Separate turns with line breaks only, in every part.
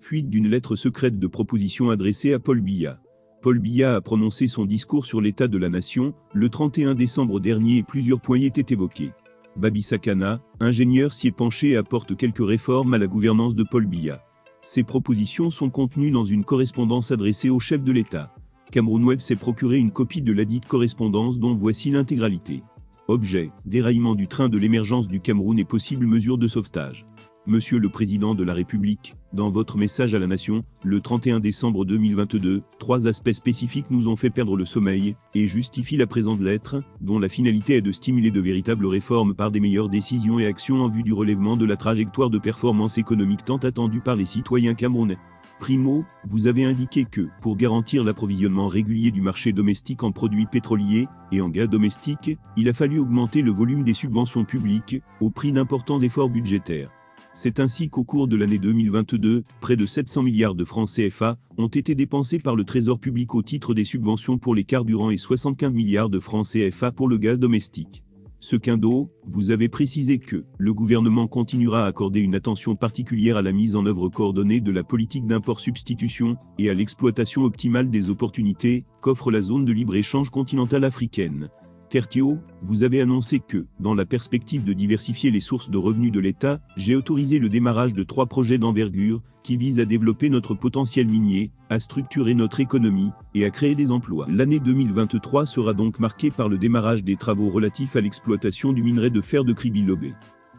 Fuite d'une lettre secrète de proposition adressée à Paul Biya. Paul Biya a prononcé son discours sur l'état de la nation le 31 décembre dernier et plusieurs points y étaient évoqués. Babi Sakana, ingénieur s'y est penché et apporte quelques réformes à la gouvernance de Paul Biya. Ces propositions sont contenues dans une correspondance adressée au chef de l'État. Cameroun Web s'est procuré une copie de ladite correspondance dont voici l'intégralité. Objet, déraillement du train de l'émergence du Cameroun et possible mesures de sauvetage. Monsieur le Président de la République, dans votre message à la nation, le 31 décembre 2022, trois aspects spécifiques nous ont fait perdre le sommeil et justifient la présente lettre, dont la finalité est de stimuler de véritables réformes par des meilleures décisions et actions en vue du relèvement de la trajectoire de performance économique tant attendue par les citoyens camerounais. Primo, vous avez indiqué que, pour garantir l'approvisionnement régulier du marché domestique en produits pétroliers et en gaz domestiques, il a fallu augmenter le volume des subventions publiques, au prix d'importants efforts budgétaires. C'est ainsi qu'au cours de l'année 2022, près de 700 milliards de francs CFA ont été dépensés par le Trésor public au titre des subventions pour les carburants et 75 milliards de francs CFA pour le gaz domestique. Ce qu'Indo, vous avez précisé que le gouvernement continuera à accorder une attention particulière à la mise en œuvre coordonnée de la politique d'import-substitution et à l'exploitation optimale des opportunités qu'offre la zone de libre-échange continentale africaine vous avez annoncé que, dans la perspective de diversifier les sources de revenus de l'État, j'ai autorisé le démarrage de trois projets d'envergure qui visent à développer notre potentiel minier, à structurer notre économie et à créer des emplois. L'année 2023 sera donc marquée par le démarrage des travaux relatifs à l'exploitation du minerai de fer de Kribilobé.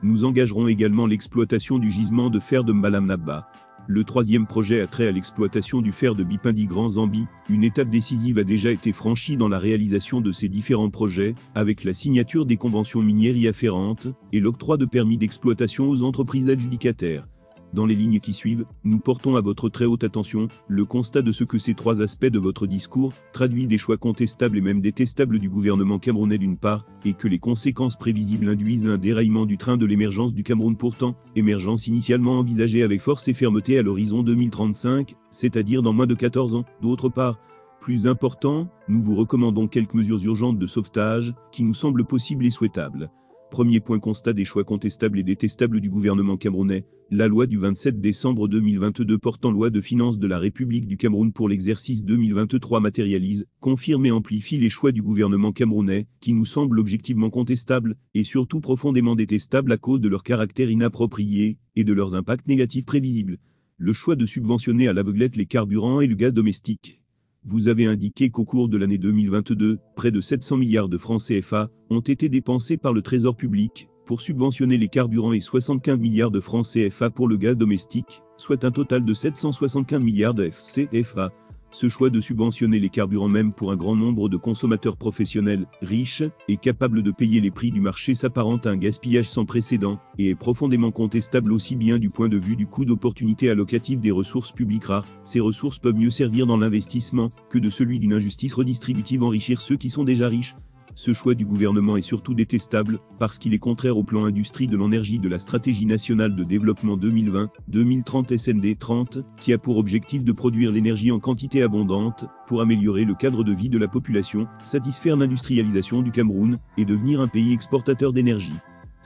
Nous engagerons également l'exploitation du gisement de fer de Malamnaba, le troisième projet a trait à l'exploitation du fer de Bipindi Grand Zambie. Une étape décisive a déjà été franchie dans la réalisation de ces différents projets, avec la signature des conventions minières y afférentes et l'octroi de permis d'exploitation aux entreprises adjudicataires. Dans les lignes qui suivent, nous portons à votre très haute attention le constat de ce que ces trois aspects de votre discours traduisent des choix contestables et même détestables du gouvernement camerounais d'une part, et que les conséquences prévisibles induisent un déraillement du train de l'émergence du Cameroun pourtant, émergence initialement envisagée avec force et fermeté à l'horizon 2035, c'est-à-dire dans moins de 14 ans, d'autre part, plus important, nous vous recommandons quelques mesures urgentes de sauvetage qui nous semblent possibles et souhaitables. Premier point constat des choix contestables et détestables du gouvernement camerounais, la loi du 27 décembre 2022 portant loi de finances de la République du Cameroun pour l'exercice 2023 matérialise, confirme et amplifie les choix du gouvernement camerounais, qui nous semblent objectivement contestables, et surtout profondément détestables à cause de leur caractère inapproprié, et de leurs impacts négatifs prévisibles. Le choix de subventionner à l'aveuglette les carburants et le gaz domestique vous avez indiqué qu'au cours de l'année 2022, près de 700 milliards de francs CFA ont été dépensés par le Trésor public pour subventionner les carburants et 75 milliards de francs CFA pour le gaz domestique, soit un total de 775 milliards de FCFA ce choix de subventionner les carburants même pour un grand nombre de consommateurs professionnels, riches et capables de payer les prix du marché s'apparente à un gaspillage sans précédent et est profondément contestable aussi bien du point de vue du coût d'opportunité allocative des ressources publiques rares. Ces ressources peuvent mieux servir dans l'investissement que de celui d'une injustice redistributive enrichir ceux qui sont déjà riches. Ce choix du gouvernement est surtout détestable, parce qu'il est contraire au plan industrie de l'énergie de la stratégie nationale de développement 2020-2030 SND 30, qui a pour objectif de produire l'énergie en quantité abondante, pour améliorer le cadre de vie de la population, satisfaire l'industrialisation du Cameroun, et devenir un pays exportateur d'énergie.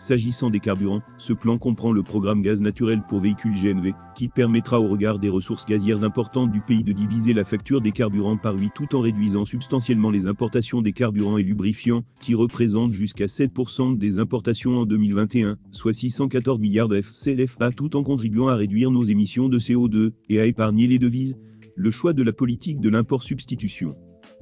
S'agissant des carburants, ce plan comprend le programme gaz naturel pour véhicules GNV, qui permettra au regard des ressources gazières importantes du pays de diviser la facture des carburants par 8 tout en réduisant substantiellement les importations des carburants et lubrifiants, qui représentent jusqu'à 7% des importations en 2021, soit 614 milliards de FCFA tout en contribuant à réduire nos émissions de CO2 et à épargner les devises, le choix de la politique de l'import-substitution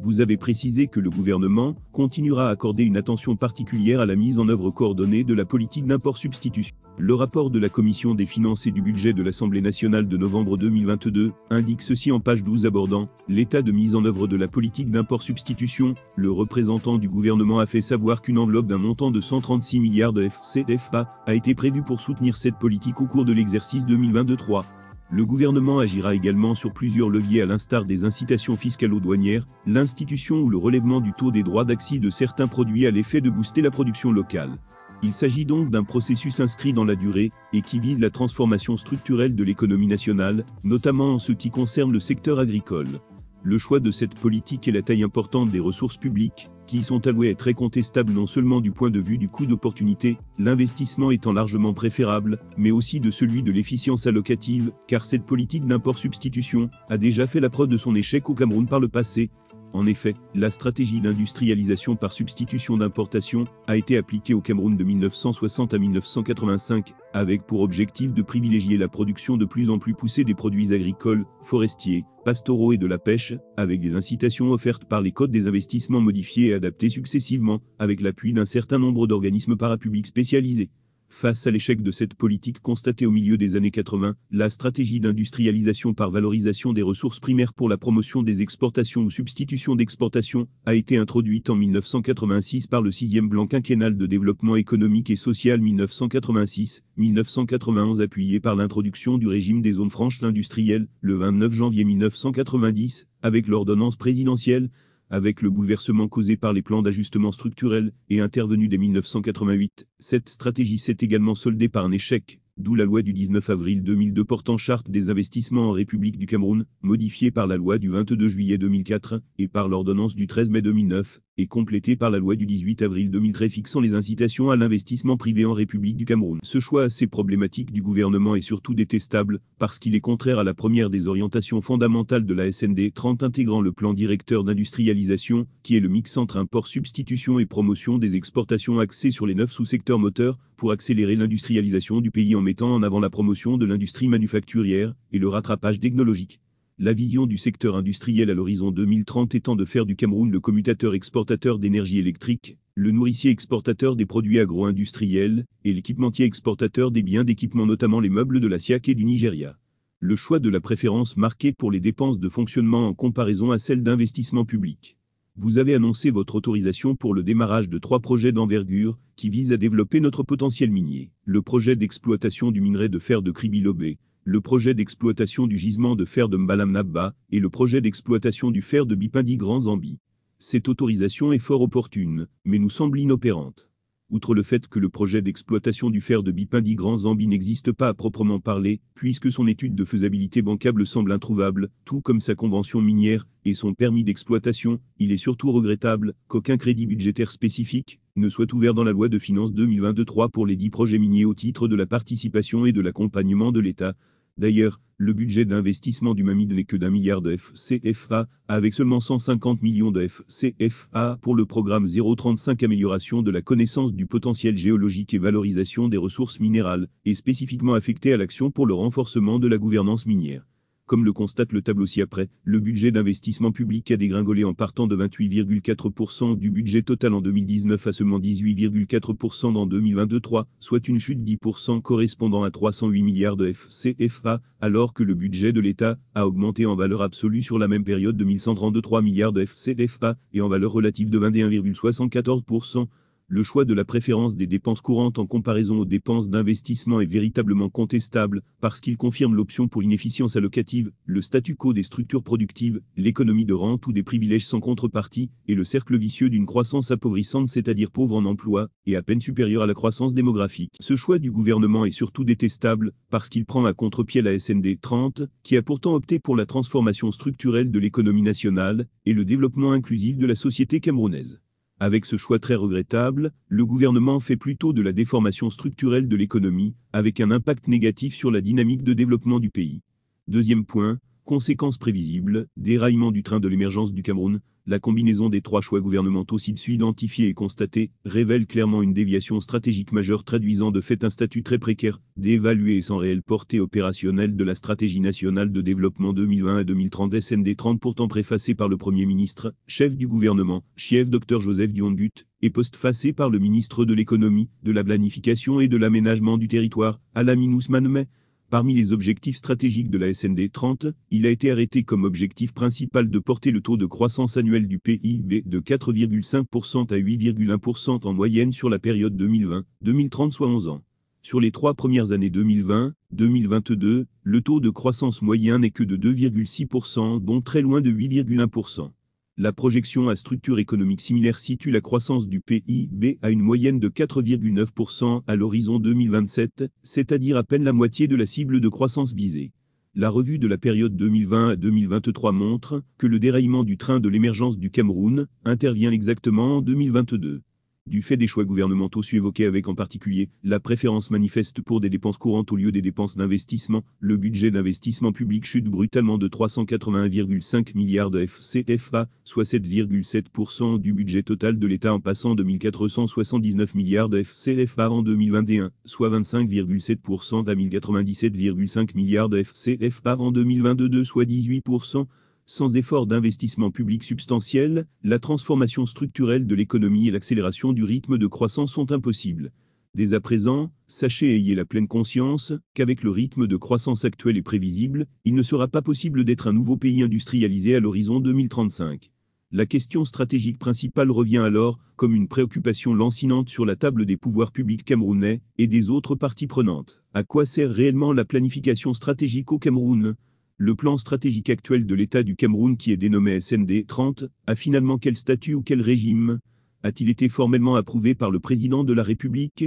vous avez précisé que le gouvernement continuera à accorder une attention particulière à la mise en œuvre coordonnée de la politique d'import-substitution. Le rapport de la Commission des finances et du budget de l'Assemblée nationale de novembre 2022 indique ceci en page 12 abordant l'état de mise en œuvre de la politique d'import-substitution. Le représentant du gouvernement a fait savoir qu'une enveloppe d'un montant de 136 milliards de FCFA a été prévue pour soutenir cette politique au cours de l'exercice 2023. Le gouvernement agira également sur plusieurs leviers à l'instar des incitations fiscales aux douanières, l'institution ou le relèvement du taux des droits d'accès de certains produits à l'effet de booster la production locale. Il s'agit donc d'un processus inscrit dans la durée et qui vise la transformation structurelle de l'économie nationale, notamment en ce qui concerne le secteur agricole. Le choix de cette politique et la taille importante des ressources publiques qui sont alloués est très contestable non seulement du point de vue du coût d'opportunité, l'investissement étant largement préférable, mais aussi de celui de l'efficience allocative, car cette politique d'import-substitution a déjà fait la preuve de son échec au Cameroun par le passé, en effet, la stratégie d'industrialisation par substitution d'importation a été appliquée au Cameroun de 1960 à 1985, avec pour objectif de privilégier la production de plus en plus poussée des produits agricoles, forestiers, pastoraux et de la pêche, avec des incitations offertes par les codes des investissements modifiés et adaptés successivement, avec l'appui d'un certain nombre d'organismes parapublics spécialisés. Face à l'échec de cette politique constatée au milieu des années 80, la stratégie d'industrialisation par valorisation des ressources primaires pour la promotion des exportations ou substitution d'exportations a été introduite en 1986 par le 6e Plan quinquennal de développement économique et social 1986-1991 appuyé par l'introduction du régime des zones franches industrielles le 29 janvier 1990 avec l'ordonnance présidentielle avec le bouleversement causé par les plans d'ajustement structurel et intervenu dès 1988, cette stratégie s'est également soldée par un échec, d'où la loi du 19 avril 2002 portant charte des investissements en République du Cameroun, modifiée par la loi du 22 juillet 2004 et par l'ordonnance du 13 mai 2009, et complété par la loi du 18 avril 2013 fixant les incitations à l'investissement privé en République du Cameroun. Ce choix assez problématique du gouvernement est surtout détestable, parce qu'il est contraire à la première des orientations fondamentales de la SND 30 intégrant le plan directeur d'industrialisation, qui est le mix entre import substitution et promotion des exportations axées sur les neuf sous-secteurs moteurs, pour accélérer l'industrialisation du pays en mettant en avant la promotion de l'industrie manufacturière et le rattrapage technologique la vision du secteur industriel à l'horizon 2030 étant de faire du Cameroun le commutateur exportateur d'énergie électrique, le nourricier exportateur des produits agro-industriels et l'équipementier exportateur des biens d'équipement notamment les meubles de la SIAC et du Nigeria. Le choix de la préférence marquée pour les dépenses de fonctionnement en comparaison à celles d'investissement public vous avez annoncé votre autorisation pour le démarrage de trois projets d'envergure qui visent à développer notre potentiel minier. Le projet d'exploitation du minerai de fer de Kribilobé, le projet d'exploitation du gisement de fer de Mbalamnabba et le projet d'exploitation du fer de Bipindi Grand Zambie. Cette autorisation est fort opportune, mais nous semble inopérante outre le fait que le projet d'exploitation du fer de Bipindi Grand Zambi n'existe pas à proprement parler, puisque son étude de faisabilité bancable semble introuvable, tout comme sa convention minière et son permis d'exploitation, il est surtout regrettable qu'aucun crédit budgétaire spécifique ne soit ouvert dans la loi de finances 2023 pour les dix projets miniers au titre de la participation et de l'accompagnement de l'État, D'ailleurs, le budget d'investissement du MAMID n'est que d'un milliard de FCFA, avec seulement 150 millions de FCFA pour le programme 035 Amélioration de la connaissance du potentiel géologique et valorisation des ressources minérales, et spécifiquement affecté à l'action pour le renforcement de la gouvernance minière. Comme le constate le tableau ci-après, le budget d'investissement public a dégringolé en partant de 28,4% du budget total en 2019 à seulement 18,4% en 2023, soit une chute 10% correspondant à 308 milliards de FCFA, alors que le budget de l'État a augmenté en valeur absolue sur la même période de 1133 milliards de FCFA et en valeur relative de 21,74%, le choix de la préférence des dépenses courantes en comparaison aux dépenses d'investissement est véritablement contestable, parce qu'il confirme l'option pour l'inefficience allocative, le statu quo des structures productives, l'économie de rente ou des privilèges sans contrepartie, et le cercle vicieux d'une croissance appauvrissante c'est-à-dire pauvre en emploi, et à peine supérieure à la croissance démographique. Ce choix du gouvernement est surtout détestable, parce qu'il prend à contre-pied la SND 30, qui a pourtant opté pour la transformation structurelle de l'économie nationale, et le développement inclusif de la société camerounaise. Avec ce choix très regrettable, le gouvernement fait plutôt de la déformation structurelle de l'économie, avec un impact négatif sur la dynamique de développement du pays. Deuxième point, Conséquences prévisibles, déraillement du train de l'émergence du Cameroun, la combinaison des trois choix gouvernementaux ci-dessus identifiés et constatés révèle clairement une déviation stratégique majeure traduisant de fait un statut très précaire, dévalué et sans réelle portée opérationnelle de la stratégie nationale de développement 2020 à 2030 SND 30 pourtant préfacée par le Premier ministre, chef du gouvernement, chef Dr Joseph Diongut, et postfacée par le ministre de l'économie, de la planification et de l'aménagement du territoire, Alamin Ousmane Parmi les objectifs stratégiques de la SND 30, il a été arrêté comme objectif principal de porter le taux de croissance annuel du PIB de 4,5% à 8,1% en moyenne sur la période 2020-2030, soit 11 ans. Sur les trois premières années 2020-2022, le taux de croissance moyen n'est que de 2,6%, dont très loin de 8,1% la projection à structure économique similaire situe la croissance du PIB à une moyenne de 4,9% à l'horizon 2027, c'est-à-dire à peine la moitié de la cible de croissance visée. La revue de la période 2020 à 2023 montre que le déraillement du train de l'émergence du Cameroun intervient exactement en 2022 du fait des choix gouvernementaux suévoqués avec en particulier la préférence manifeste pour des dépenses courantes au lieu des dépenses d'investissement, le budget d'investissement public chute brutalement de 381,5 milliards de FCFA, soit 7,7% du budget total de l'État en passant de 1479 milliards de FCFA en 2021, soit 25,7% à 1097,5 milliards de FCFA en 2022, soit 18%. Sans effort d'investissement public substantiel, la transformation structurelle de l'économie et l'accélération du rythme de croissance sont impossibles. Dès à présent, sachez et ayez la pleine conscience qu'avec le rythme de croissance actuel et prévisible, il ne sera pas possible d'être un nouveau pays industrialisé à l'horizon 2035. La question stratégique principale revient alors comme une préoccupation lancinante sur la table des pouvoirs publics camerounais et des autres parties prenantes. À quoi sert réellement la planification stratégique au Cameroun le plan stratégique actuel de l'État du Cameroun qui est dénommé SND 30 a finalement quel statut ou quel régime A-t-il été formellement approuvé par le président de la République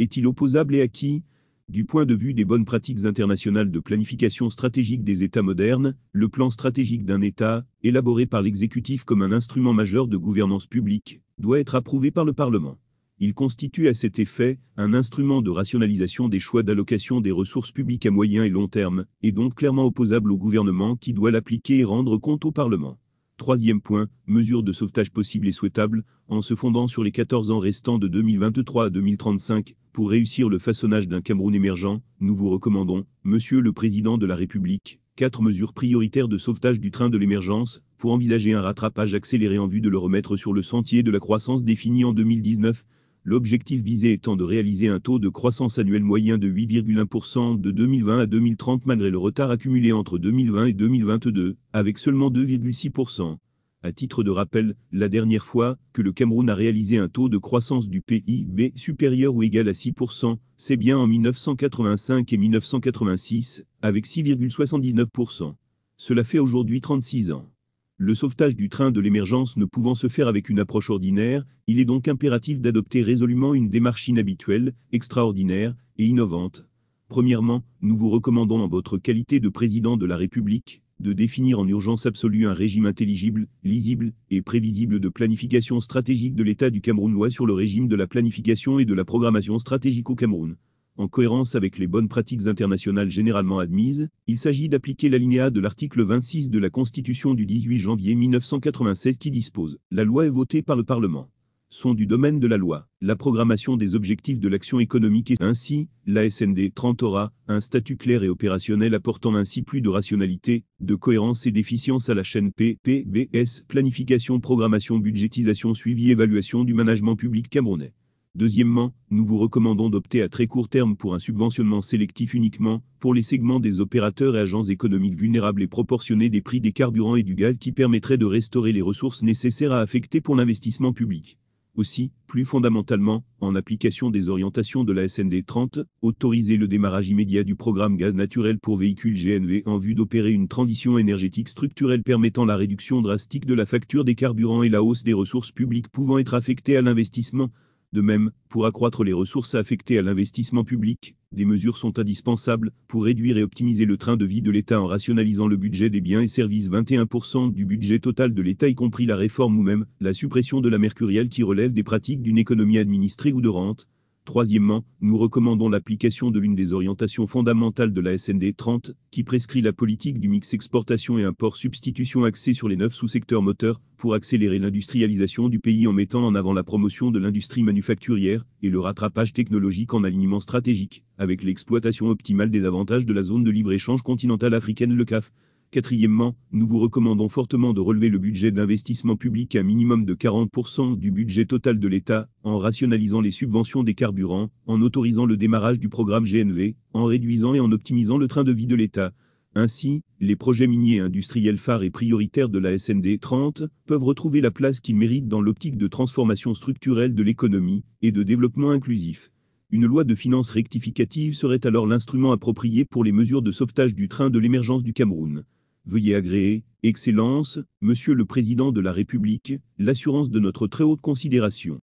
Est-il opposable et à qui du point de vue des bonnes pratiques internationales de planification stratégique des États modernes, le plan stratégique d'un État, élaboré par l'exécutif comme un instrument majeur de gouvernance publique, doit être approuvé par le Parlement. Il constitue à cet effet un instrument de rationalisation des choix d'allocation des ressources publiques à moyen et long terme, et donc clairement opposable au gouvernement qui doit l'appliquer et rendre compte au Parlement. Troisième point, mesures de sauvetage possibles et souhaitables, en se fondant sur les 14 ans restants de 2023 à 2035, pour réussir le façonnage d'un Cameroun émergent, nous vous recommandons, Monsieur le Président de la République, quatre mesures prioritaires de sauvetage du train de l'émergence, pour envisager un rattrapage accéléré en vue de le remettre sur le sentier de la croissance définie en 2019, l'objectif visé étant de réaliser un taux de croissance annuel moyen de 8,1% de 2020 à 2030 malgré le retard accumulé entre 2020 et 2022, avec seulement 2,6%. À titre de rappel, la dernière fois que le Cameroun a réalisé un taux de croissance du PIB supérieur ou égal à 6%, c'est bien en 1985 et 1986, avec 6,79%. Cela fait aujourd'hui 36 ans. Le sauvetage du train de l'émergence ne pouvant se faire avec une approche ordinaire, il est donc impératif d'adopter résolument une démarche inhabituelle, extraordinaire et innovante. Premièrement, nous vous recommandons en votre qualité de président de la République, de définir en urgence absolue un régime intelligible, lisible et prévisible de planification stratégique de l'État du Camerounois sur le régime de la planification et de la programmation stratégique au Cameroun en cohérence avec les bonnes pratiques internationales généralement admises, il s'agit d'appliquer l'alinéa de l'article 26 de la Constitution du 18 janvier 1996 qui dispose « La loi est votée par le Parlement. Sont du domaine de la loi, la programmation des objectifs de l'action économique et ainsi, la SND 30 aura un statut clair et opérationnel apportant ainsi plus de rationalité, de cohérence et d'efficience à la chaîne PPBS, planification, programmation, budgétisation, suivi, évaluation du management public camerounais. Deuxièmement, nous vous recommandons d'opter à très court terme pour un subventionnement sélectif uniquement pour les segments des opérateurs et agents économiques vulnérables et proportionné des prix des carburants et du gaz qui permettrait de restaurer les ressources nécessaires à affecter pour l'investissement public. Aussi, plus fondamentalement, en application des orientations de la SND 30, autoriser le démarrage immédiat du programme gaz naturel pour véhicules GNV en vue d'opérer une transition énergétique structurelle permettant la réduction drastique de la facture des carburants et la hausse des ressources publiques pouvant être affectées à l'investissement, de même, pour accroître les ressources affectées à l'investissement public, des mesures sont indispensables pour réduire et optimiser le train de vie de l'État en rationalisant le budget des biens et services 21% du budget total de l'État y compris la réforme ou même la suppression de la mercurielle qui relève des pratiques d'une économie administrée ou de rente, Troisièmement, nous recommandons l'application de l'une des orientations fondamentales de la SND 30, qui prescrit la politique du mix exportation et import-substitution axée sur les neuf sous-secteurs moteurs, pour accélérer l'industrialisation du pays en mettant en avant la promotion de l'industrie manufacturière et le rattrapage technologique en alignement stratégique, avec l'exploitation optimale des avantages de la zone de libre-échange continentale africaine le CAF, Quatrièmement, nous vous recommandons fortement de relever le budget d'investissement public à un minimum de 40% du budget total de l'État, en rationalisant les subventions des carburants, en autorisant le démarrage du programme GNV, en réduisant et en optimisant le train de vie de l'État. Ainsi, les projets miniers industriels phares et prioritaires de la SND 30 peuvent retrouver la place qu'ils méritent dans l'optique de transformation structurelle de l'économie et de développement inclusif. Une loi de finances rectificative serait alors l'instrument approprié pour les mesures de sauvetage du train de l'émergence du Cameroun. Veuillez agréer, Excellence, Monsieur le Président de la République, l'assurance de notre très haute considération.